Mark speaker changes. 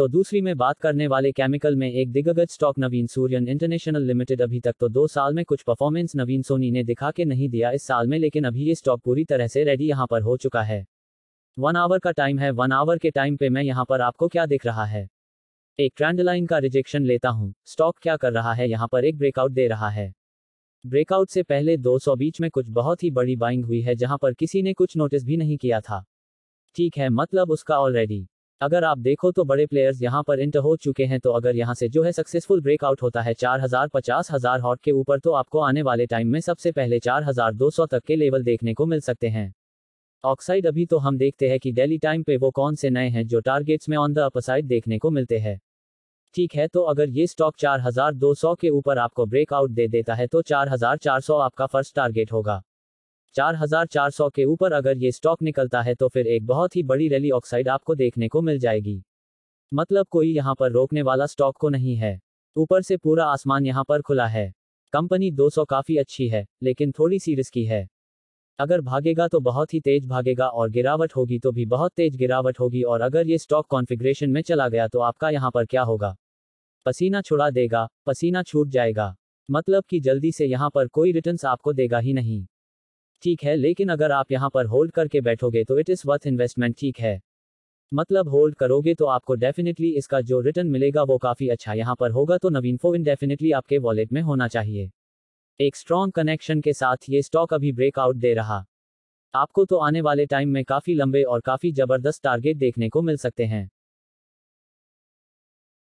Speaker 1: तो दूसरी में बात करने वाले केमिकल में एक दिग्गज स्टॉक नवीन सूर्यन इंटरनेशनल लिमिटेड अभी तक तो दो साल में कुछ परफॉर्मेंस नवीन सोनी ने दिखा के नहीं दिया इस साल में लेकिन अभी ये स्टॉक पूरी तरह से रेडी यहाँ पर हो चुका है वन आवर का टाइम है वन आवर के टाइम पे मैं यहाँ पर आपको क्या दिख रहा है एक ट्रेंड लाइन का रिजेक्शन लेता हूँ स्टॉक क्या कर रहा है यहाँ पर एक ब्रेकआउट दे रहा है ब्रेकआउट से पहले 200 बीच में कुछ बहुत ही बड़ी बाइंग हुई है जहां पर किसी ने कुछ नोटिस भी नहीं किया था ठीक है मतलब उसका ऑलरेडी अगर आप देखो तो बड़े प्लेयर्स यहाँ पर इंटर हो चुके हैं तो अगर यहाँ से जो है सक्सेसफुल ब्रेकआउट होता है चार हजार पचास हजार हॉट के ऊपर तो आपको आने वाले टाइम में सबसे पहले चार हजार दो सौ तक के लेवल देखने को मिल सकते हैं ऑक्साइड अभी तो हम देखते हैं कि डेली टाइम पे वो कौन से नए हैं जो टारगेट्स में ऑन द अपसाइड देखने को मिलते हैं ठीक है तो अगर ये स्टॉक चार के ऊपर आपको ब्रेकआउट दे देता है तो चार आपका फर्स्ट टारगेट होगा 4400 के ऊपर अगर ये स्टॉक निकलता है तो फिर एक बहुत ही बड़ी रैली ऑक्साइड आपको देखने को मिल जाएगी मतलब कोई यहाँ पर रोकने वाला स्टॉक को नहीं है ऊपर से पूरा आसमान यहाँ पर खुला है कंपनी 200 काफी अच्छी है लेकिन थोड़ी सी रिस्की है अगर भागेगा तो बहुत ही तेज भागेगा और गिरावट होगी तो भी बहुत तेज गिरावट होगी और अगर ये स्टॉक कॉन्फ़िगरेशन में चला गया तो आपका यहाँ पर क्या होगा पसीना छुड़ा देगा पसीना छूट जाएगा मतलब कि जल्दी से यहाँ पर कोई रिटर्न्स आपको देगा ही नहीं ठीक है लेकिन अगर आप यहाँ पर होल्ड करके बैठोगे तो इट इज़ वर्थ इन्वेस्टमेंट ठीक है मतलब होल्ड करोगे तो आपको डेफिनेटली इसका जो रिटर्न मिलेगा वो काफ़ी अच्छा यहाँ पर होगा तो नवीन फो इनडेफिनेटली आपके वॉलेट में होना चाहिए एक स्ट्रॉन्ग कनेक्शन के साथ ये स्टॉक अभी ब्रेकआउट दे रहा आपको तो आने वाले टाइम में काफ़ी लंबे और काफ़ी ज़बरदस्त टारगेट देखने को मिल सकते हैं